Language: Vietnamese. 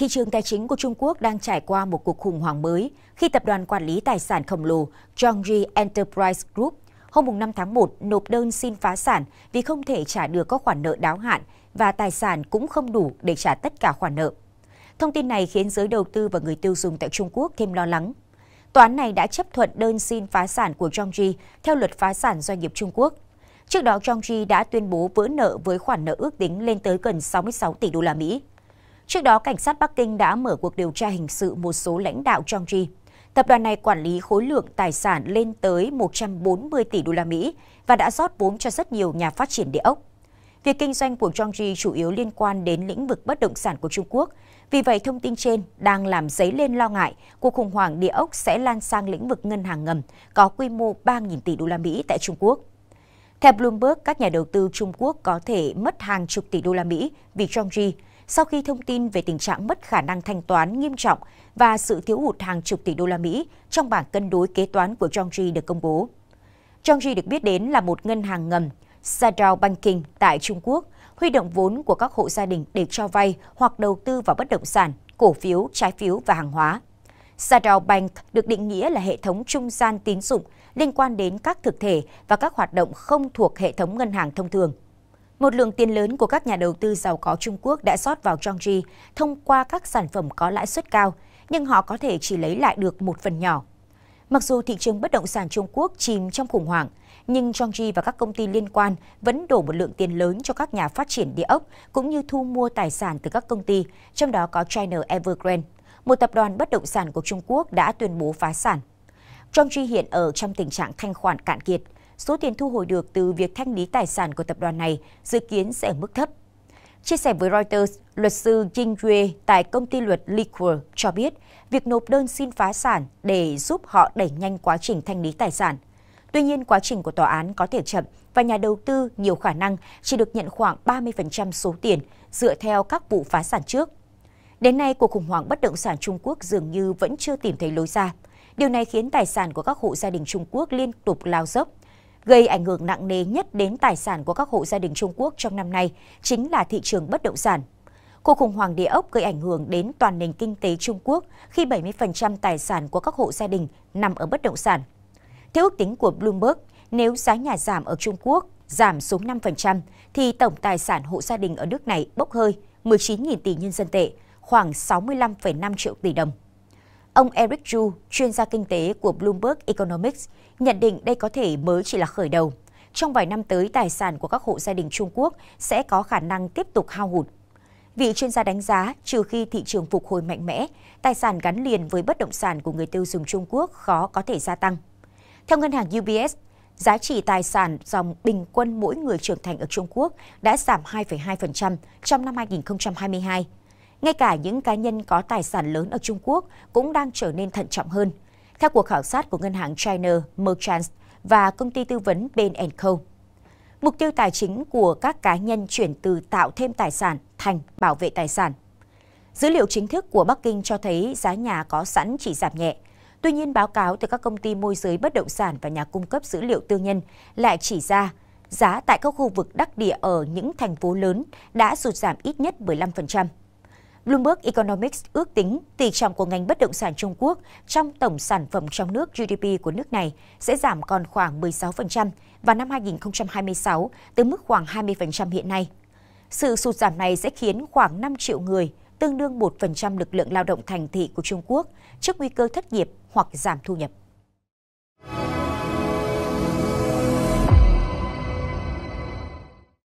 thị trường tài chính của Trung Quốc đang trải qua một cuộc khủng hoảng mới khi tập đoàn quản lý tài sản khổng lồ Zhongji Enterprise Group hôm 5 tháng 1 nộp đơn xin phá sản vì không thể trả được các khoản nợ đáo hạn và tài sản cũng không đủ để trả tất cả khoản nợ. Thông tin này khiến giới đầu tư và người tiêu dùng tại Trung Quốc thêm lo lắng. Tòa án này đã chấp thuận đơn xin phá sản của Zhongji theo luật phá sản doanh nghiệp Trung Quốc. Trước đó, Zhongji đã tuyên bố vỡ nợ với khoản nợ ước tính lên tới gần 66 tỷ đô la Mỹ. Trước đó, cảnh sát Bắc Kinh đã mở cuộc điều tra hình sự một số lãnh đạo Chongqi. Tập đoàn này quản lý khối lượng tài sản lên tới 140 tỷ đô la Mỹ và đã rót vốn cho rất nhiều nhà phát triển địa ốc. Việc kinh doanh của Chongqi chủ yếu liên quan đến lĩnh vực bất động sản của Trung Quốc. Vì vậy, thông tin trên đang làm dấy lên lo ngại cuộc khủng hoảng địa ốc sẽ lan sang lĩnh vực ngân hàng ngầm có quy mô 3.000 tỷ đô la Mỹ tại Trung Quốc. Theo Bloomberg, các nhà đầu tư Trung Quốc có thể mất hàng chục tỷ đô la Mỹ vì Chongqi, sau khi thông tin về tình trạng mất khả năng thanh toán nghiêm trọng và sự thiếu hụt hàng chục tỷ đô la Mỹ trong bảng cân đối kế toán của Chongqi được công bố. Chongqi được biết đến là một ngân hàng ngầm, Sadao Banking tại Trung Quốc, huy động vốn của các hộ gia đình để cho vay hoặc đầu tư vào bất động sản, cổ phiếu, trái phiếu và hàng hóa. Sadao Bank được định nghĩa là hệ thống trung gian tín dụng liên quan đến các thực thể và các hoạt động không thuộc hệ thống ngân hàng thông thường. Một lượng tiền lớn của các nhà đầu tư giàu có Trung Quốc đã rót vào Zhongji thông qua các sản phẩm có lãi suất cao, nhưng họ có thể chỉ lấy lại được một phần nhỏ. Mặc dù thị trường bất động sản Trung Quốc chìm trong khủng hoảng, nhưng Zhongji và các công ty liên quan vẫn đổ một lượng tiền lớn cho các nhà phát triển địa ốc cũng như thu mua tài sản từ các công ty, trong đó có China Evergrande, một tập đoàn bất động sản của Trung Quốc đã tuyên bố phá sản. Zhongji hiện ở trong tình trạng thanh khoản cạn kiệt – số tiền thu hồi được từ việc thanh lý tài sản của tập đoàn này dự kiến sẽ ở mức thấp. Chia sẻ với Reuters, luật sư Jing Yue tại công ty luật Liquor cho biết việc nộp đơn xin phá sản để giúp họ đẩy nhanh quá trình thanh lý tài sản. Tuy nhiên, quá trình của tòa án có thể chậm và nhà đầu tư nhiều khả năng chỉ được nhận khoảng 30% số tiền dựa theo các vụ phá sản trước. Đến nay, cuộc khủng hoảng bất động sản Trung Quốc dường như vẫn chưa tìm thấy lối ra. Điều này khiến tài sản của các hộ gia đình Trung Quốc liên tục lao dốc gây ảnh hưởng nặng nề nhất đến tài sản của các hộ gia đình Trung Quốc trong năm nay chính là thị trường bất động sản. Cuộc khủng hoảng địa ốc gây ảnh hưởng đến toàn nền kinh tế Trung Quốc khi 70% tài sản của các hộ gia đình nằm ở bất động sản. Theo ước tính của Bloomberg, nếu giá nhà giảm ở Trung Quốc giảm xuống 5%, thì tổng tài sản hộ gia đình ở nước này bốc hơi 19.000 tỷ nhân dân tệ, khoảng 65,5 triệu tỷ đồng. Ông Eric Chu, chuyên gia kinh tế của Bloomberg Economics, nhận định đây có thể mới chỉ là khởi đầu. Trong vài năm tới, tài sản của các hộ gia đình Trung Quốc sẽ có khả năng tiếp tục hao hụt. Vị chuyên gia đánh giá, trừ khi thị trường phục hồi mạnh mẽ, tài sản gắn liền với bất động sản của người tiêu dùng Trung Quốc khó có thể gia tăng. Theo ngân hàng UBS, giá trị tài sản dòng bình quân mỗi người trưởng thành ở Trung Quốc đã giảm 2,2% trong năm 2022 ngay cả những cá nhân có tài sản lớn ở Trung Quốc cũng đang trở nên thận trọng hơn, theo cuộc khảo sát của ngân hàng China Merchants và công ty tư vấn Bain Co. Mục tiêu tài chính của các cá nhân chuyển từ tạo thêm tài sản thành bảo vệ tài sản. Dữ liệu chính thức của Bắc Kinh cho thấy giá nhà có sẵn chỉ giảm nhẹ, Tuy nhiên, báo cáo từ các công ty môi giới bất động sản và nhà cung cấp dữ liệu tư nhân lại chỉ ra giá tại các khu vực đắc địa ở những thành phố lớn đã sụt giảm ít nhất 15%. Bloomberg Economics ước tính tỷ trọng của ngành bất động sản Trung Quốc trong tổng sản phẩm trong nước GDP của nước này sẽ giảm còn khoảng 16% vào năm 2026 từ mức khoảng 20% hiện nay. Sự sụt giảm này sẽ khiến khoảng 5 triệu người, tương đương 1% lực lượng lao động thành thị của Trung Quốc, trước nguy cơ thất nghiệp hoặc giảm thu nhập.